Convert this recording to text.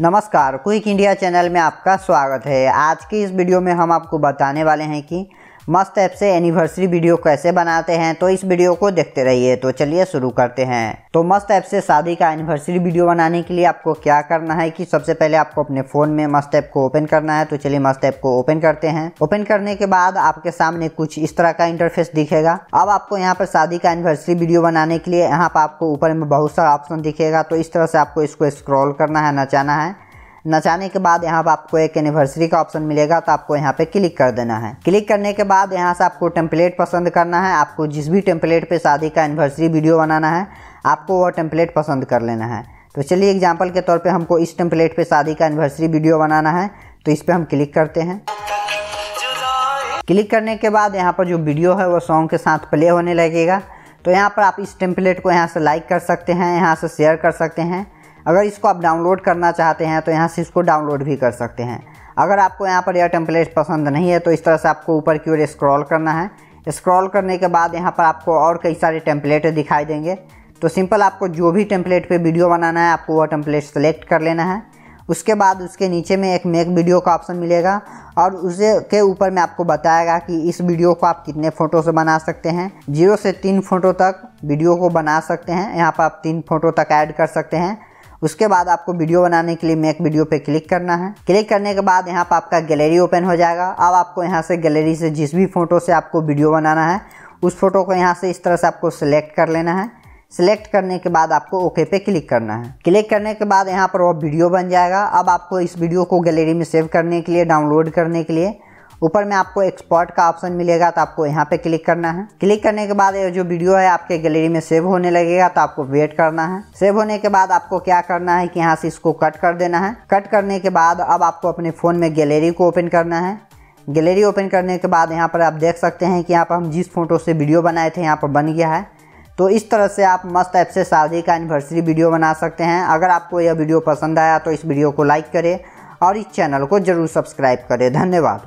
नमस्कार quick India channel में आपका स्वागत है आज के इस वीडियो में हम आपको बताने वाले हैं कि मस्त ऐप से एनिवर्सरी वीडियो कैसे बनाते हैं तो इस वीडियो को देखते रहिए तो चलिए शुरू करते हैं तो मस्त ऐप से शादी का एनिवर्सरी वीडियो बनाने के लिए आपको क्या करना है कि सबसे पहले आपको अपने फ़ोन में मस्त ऐप को ओपन करना है तो चलिए मस्त ऐप को ओपन करते हैं ओपन करने के बाद आपके सामने कुछ इस तरह का इंटरफेस दिखेगा अब आपको यहाँ पर शादी का एनिवर्सरी वीडियो बनाने के लिए यहाँ पर आपको ऊपर में बहुत सारा ऑप्शन दिखेगा तो इस तरह से आपको इसको स्क्रॉल करना है नचाना है नचाने के बाद यहाँ पर आपको एक एनिवर्सरी का ऑप्शन मिलेगा तो आपको यहाँ पे क्लिक कर देना है क्लिक करने के बाद यहाँ से आपको टेम्पलेट पसंद करना है आपको जिस भी टेम्पलेट पे शादी का एनिवर्सरी वीडियो बनाना है आपको वह टेम्पलेट पसंद कर लेना है तो चलिए एग्जाम्पल के तौर पर हमको इस टेम्पलेट पर शादी का एनिवर्सरी वीडियो बनाना है तो इस पर हम क्लिक करते हैं क्लिक करने के बाद यहाँ पर जो वीडियो है वो सॉन्ग के साथ प्ले होने लगेगा तो यहाँ पर आप इस टेम्पलेट को यहाँ से लाइक कर सकते हैं यहाँ से शेयर कर सकते हैं अगर इसको आप डाउनलोड करना चाहते हैं तो यहाँ से इसको डाउनलोड भी कर सकते हैं अगर आपको यहाँ पर यह टेम्पलेट पसंद नहीं है तो इस तरह से आपको ऊपर की ओर स्क्रॉल करना है स्क्रॉल करने के बाद यहाँ पर आपको और कई सारे टेम्पलेट दिखाई देंगे तो सिंपल आपको जो भी टेम्पलेट पे वीडियो बनाना है आपको वह टेम्पलेट सेलेक्ट कर लेना है उसके बाद उसके नीचे में एक मेक वीडियो का ऑप्शन मिलेगा और उसे के ऊपर में आपको बताएगा कि इस वीडियो को आप कितने फ़ोटो से बना सकते हैं जीरो से तीन फ़ोटो तक वीडियो को बना सकते हैं यहाँ पर आप तीन फ़ोटो तक ऐड कर सकते हैं उसके बाद आपको वीडियो बनाने के लिए मेक वीडियो पे क्लिक करना है क्लिक करने के बाद यहाँ पर आपका गैलरी ओपन हो जाएगा अब आपको यहाँ से गैलरी से जिस भी फोटो से आपको वीडियो बनाना है उस फोटो को यहाँ से इस तरह से आपको सिलेक्ट कर लेना है सिलेक्ट करने के बाद आपको ओके पे क्लिक करना है क्लिक करने के बाद यहाँ पर वो वीडियो बन जाएगा अब आपको इस वीडियो को गैलरी में सेव करने के लिए डाउनलोड करने के लिए ऊपर में आपको एक्सपोर्ट का ऑप्शन मिलेगा तो आपको यहाँ पे क्लिक करना है क्लिक करने के बाद ये जो वीडियो है आपके गैलरी में सेव होने लगेगा तो आपको वेट करना है सेव होने के बाद आपको क्या करना है कि यहाँ से इसको कट कर देना है कट करने के बाद अब आपको अपने फ़ोन में गैलरी को ओपन करना है गैलरी ओपन करने के बाद यहाँ पर आप देख सकते हैं कि यहाँ पर हम जिस फोटो से वीडियो बनाए थे यहाँ पर बन गया है तो इस तरह से आप मस्त ऐप से शादी का एनिवर्सरी वीडियो बना सकते हैं अगर आपको यह वीडियो पसंद आया तो इस वीडियो को लाइक करें और इस चैनल को ज़रूर सब्सक्राइब करें धन्यवाद